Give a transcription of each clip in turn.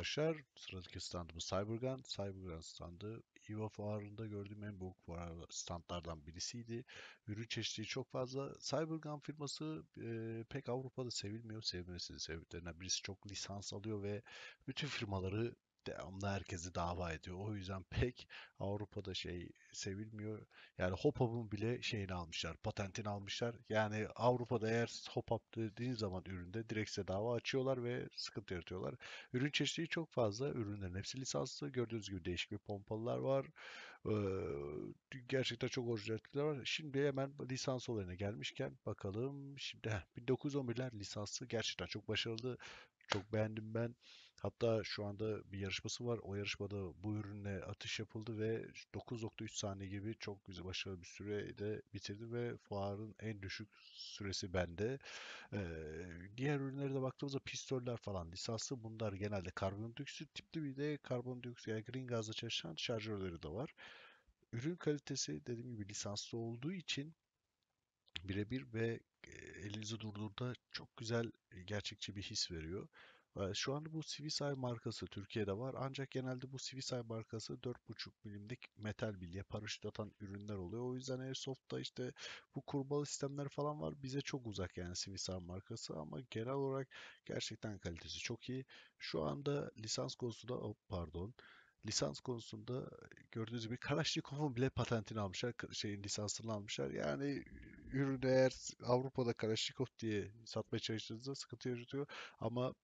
arkadaşlar. Sıradaki standımız Cybergun. Cybergun standı EVA fuarında gördüğüm en büyük fuar standlardan birisiydi. Ürün çeşitliği çok fazla. Cybergun firması e, pek Avrupa'da sevilmiyor. Sevmemesinin sebeplerinden birisi çok lisans alıyor ve bütün firmaları devamlı herkesi dava ediyor. O yüzden pek Avrupa'da şey sevilmiyor. Yani Hop bile şeyini almışlar, patentini almışlar. Yani Avrupa'da eğer Hop Hop dediğin zaman üründe direkt size dava açıyorlar ve sıkıntı yaratıyorlar. Ürün çeşitliliği çok fazla. Ürünlerin hepsi lisanslı. Gördüğünüz gibi değişik bir pompalılar var. Ee, gerçekten çok orijinal var. Şimdi hemen lisans olayına gelmişken bakalım. Şimdi heh, 1911'ler lisanslı gerçekten çok başarılı. Çok beğendim ben. Hatta şu anda bir yarışması var. O yarışmada bu ürünle atış yapıldı ve 9.3 saniye gibi çok güzel başarılı bir sürede bitirdi ve fuarın en düşük süresi bende. Ee, diğer ürünlere de baktığımızda pistoller falan lisanslı. Bunlar genelde karbondioksit tipli bir de karbondioksit yani green gazla çalışan şarjörleri de var. Ürün kalitesi dediğim gibi lisanslı olduğu için birebir ve elinizi durdurduğunda çok güzel gerçekçi bir his veriyor. Şu anda bu Sivicay markası Türkiye'de var ancak genelde bu Sivicay markası 4,5 milimlik metal bilye paraşüt atan ürünler oluyor. O yüzden Airsoft'ta işte bu kurbalı sistemler falan var. Bize çok uzak yani Sivicay markası ama genel olarak gerçekten kalitesi çok iyi. Şu anda lisans konusunda oh, pardon lisans konusunda gördüğünüz gibi Kalaşnikov'un bile patentini almışlar, şeyin lisansını almışlar. Yani ürün eğer Avrupa'da Kalaşnikov diye satmaya çalıştığınızda sıkıntı yaratıyor. Ama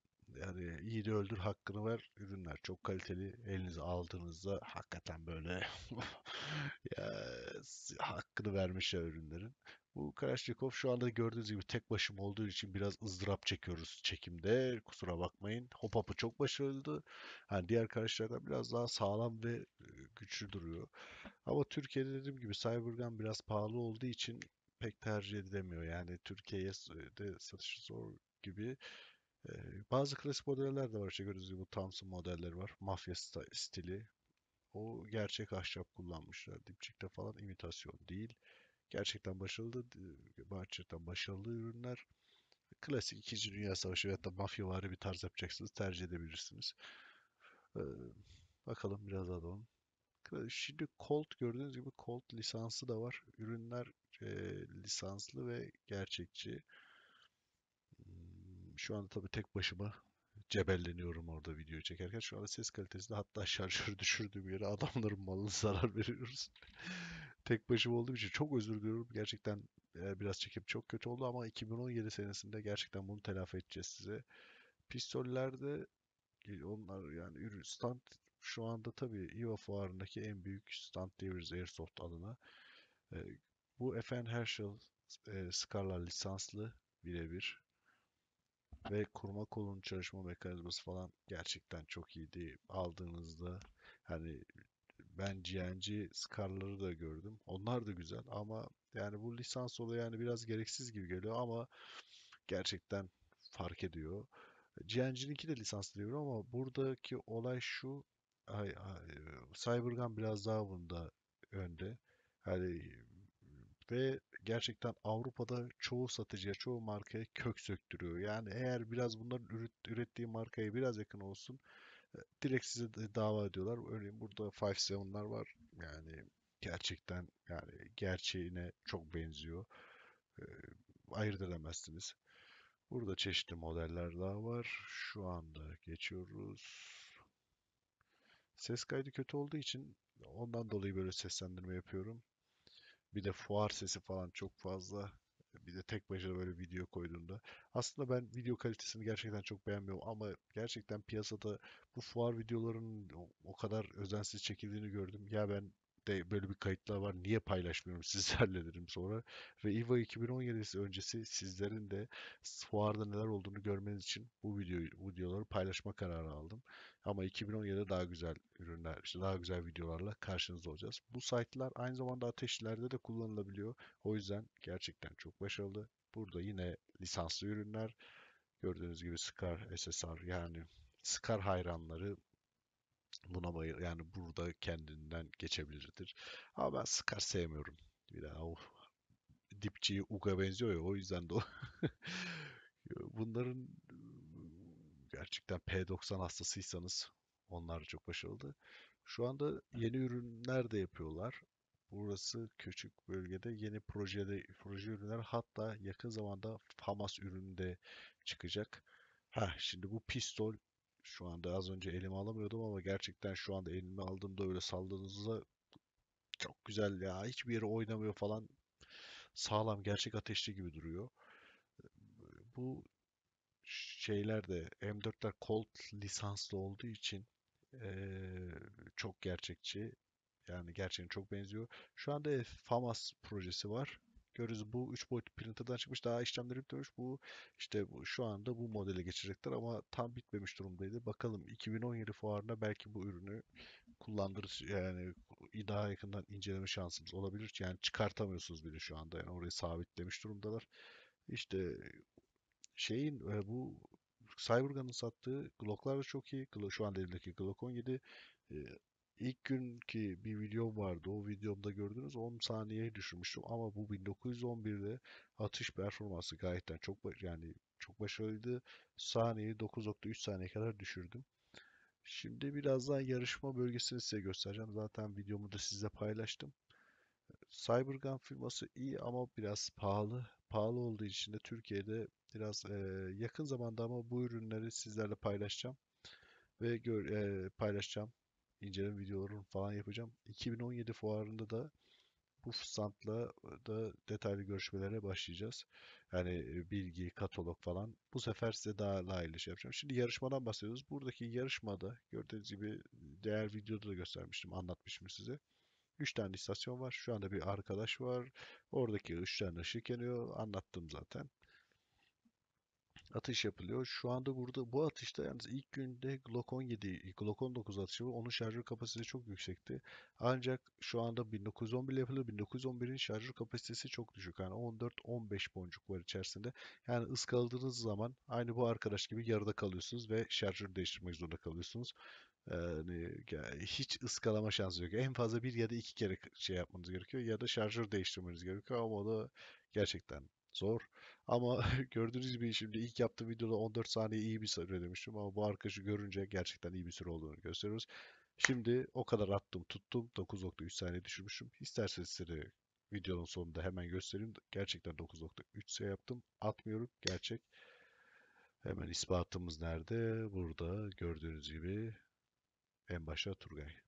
yani iyi de öldür hakkını ver. Ürünler çok kaliteli. Elinize aldığınızda hakikaten böyle ya, hakkını vermişler ürünlerin. Bu Kalashnikov şu anda gördüğünüz gibi tek başım olduğu için biraz ızdırap çekiyoruz çekimde. Kusura bakmayın. Hop hopu çok başarılıydı. Yani diğer Kalashnikov biraz daha sağlam ve e, güçlü duruyor. Ama Türkiye'de dediğim gibi Cybergun biraz pahalı olduğu için pek tercih edilemiyor. Yani Türkiye'ye e, de satışı zor gibi bazı klasik modeller de var. İşte gördüğünüz gibi bu Thompson modeller var. Mafya stili. O gerçek ahşap kullanmışlar. Dipçikte falan imitasyon değil. Gerçekten başarılı, gerçekten başarılı ürünler. Klasik 2. Dünya Savaşı veyahut da mafyavari bir tarz yapacaksınız. Tercih edebilirsiniz. bakalım biraz daha da Şimdi Colt gördüğünüz gibi Colt lisansı da var. Ürünler e, lisanslı ve gerçekçi. Şu anda tabii tek başıma cebelleniyorum orada video çekerken. Şu anda ses kalitesi de hatta şarjörü düşürdüğüm yere adamların malını zarar veriyoruz. tek başıma olduğum için çok özür diliyorum. Gerçekten e, biraz çekim çok kötü oldu ama 2017 senesinde gerçekten bunu telafi edeceğiz size. Pistollerde e, onlar yani ürün stand şu anda tabii IVA e fuarındaki en büyük stand diyebiliriz Airsoft adına. bu FN Herschel e, Scar'lar lisanslı birebir ve kurma kolunun çalışma mekanizması falan gerçekten çok iyiydi. Aldığınızda hani ben GNG Scar'ları da gördüm. Onlar da güzel ama yani bu lisans olayı yani biraz gereksiz gibi geliyor ama gerçekten fark ediyor. GNG'ninki de lisanslıyor ama buradaki olay şu ay, ay, Cybergun biraz daha bunda önde. hani ve gerçekten Avrupa'da çoğu satıcıya, çoğu markaya kök söktürüyor. Yani eğer biraz bunların ürettiği markaya biraz yakın olsun e, direkt size de dava ediyorlar. Örneğin burada Five Seven'lar var. Yani gerçekten yani gerçeğine çok benziyor. E, ayırt edemezsiniz. Burada çeşitli modeller daha var. Şu anda geçiyoruz. Ses kaydı kötü olduğu için ondan dolayı böyle seslendirme yapıyorum. Bir de fuar sesi falan çok fazla. Bir de tek başına böyle video koyduğunda. Aslında ben video kalitesini gerçekten çok beğenmiyorum ama gerçekten piyasada bu fuar videolarının o kadar özensiz çekildiğini gördüm. Ya ben de böyle bir kayıtlar var. Niye paylaşmıyorum sizlerle dedim sonra. Ve IVA 2017 öncesi sizlerin de fuarda neler olduğunu görmeniz için bu videoyu, videoları paylaşma kararı aldım. Ama 2017'de daha güzel ürünler, işte daha güzel videolarla karşınızda olacağız. Bu site'lar aynı zamanda ateşlerde de kullanılabiliyor. O yüzden gerçekten çok başarılı. Burada yine lisanslı ürünler. Gördüğünüz gibi Scar SSR yani Scar hayranları Buna bayıl yani burada kendinden geçebilirdir. Ama ben Scar sevmiyorum. Bir daha o dipçi Uga benziyor ya o yüzden de o. Bunların gerçekten P90 hastasıysanız onlar çok başarılı. Şu anda yeni ürünler de yapıyorlar. Burası küçük bölgede yeni projede proje ürünler hatta yakın zamanda FAMAS ürünü de çıkacak. Ha şimdi bu pistol şu anda az önce elime alamıyordum ama gerçekten şu anda elime aldığımda öyle saldığınızda çok güzel ya. Hiçbir yere oynamıyor falan. Sağlam gerçek ateşli gibi duruyor. Bu şeyler de M4'ler Colt lisanslı olduğu için ee, çok gerçekçi. Yani gerçeğine çok benziyor. Şu anda FAMAS projesi var görürüz. Bu 3 boyutlu printer'dan çıkmış daha işlemleri bitmemiş. Bu işte bu, şu anda bu modele geçecekler ama tam bitmemiş durumdaydı. Bakalım 2017 fuarına belki bu ürünü kullandırır yani daha yakından inceleme şansımız olabilir. Yani çıkartamıyorsunuz bile şu anda. Yani orayı sabitlemiş durumdalar. İşte şeyin e, bu Cybergun'ın sattığı Glock'lar da çok iyi. Şu anda elimdeki Glock 17 İlk günkü bir videom vardı. O videomda gördünüz 10 saniyeye düşürmüştüm ama bu 1911'de atış performansı gayetten çok yani çok başarılıydı. Saniyeyi 9.3 saniye kadar düşürdüm. Şimdi birazdan yarışma bölgesini size göstereceğim. Zaten videomu da sizle paylaştım. Cybergun firması iyi ama biraz pahalı. Pahalı olduğu için de Türkiye'de biraz e, yakın zamanda ama bu ürünleri sizlerle paylaşacağım ve gör, e, paylaşacağım inceleme videolarını falan yapacağım. 2017 fuarında da bu standla e, da detaylı görüşmelere başlayacağız. Yani e, bilgi, katalog falan. Bu sefer size daha layıklı şey yapacağım. Şimdi yarışmadan bahsediyoruz. Buradaki yarışmada gördüğünüz gibi e, değer videoda da göstermiştim, anlatmıştım size. 3 tane istasyon var. Şu anda bir arkadaş var. Oradaki 3 tane ışık yanıyor. Anlattım zaten atış yapılıyor. Şu anda burada bu atışta yalnız ilk günde Glock 17, Glock 19 atışı var. Onun şarjör kapasitesi çok yüksekti. Ancak şu anda 1911 yapılıyor. 1911'in şarjör kapasitesi çok düşük. Yani 14-15 boncuk var içerisinde. Yani ıskaladığınız zaman aynı bu arkadaş gibi yarıda kalıyorsunuz ve şarjörü değiştirmek zorunda kalıyorsunuz. Yani hiç ıskalama şansı yok. En fazla bir ya da iki kere şey yapmanız gerekiyor ya da şarjör değiştirmeniz gerekiyor ama o da gerçekten zor. Ama gördüğünüz gibi şimdi ilk yaptığım videoda 14 saniye iyi bir süre demiştim ama bu arkadaşı görünce gerçekten iyi bir süre olduğunu gösteriyoruz. Şimdi o kadar attım tuttum 9.3 saniye düşürmüşüm. İsterseniz size videonun sonunda hemen göstereyim. Gerçekten 9.3 saniye yaptım. Atmıyorum gerçek. Hemen ispatımız nerede? Burada gördüğünüz gibi en başa Turgay.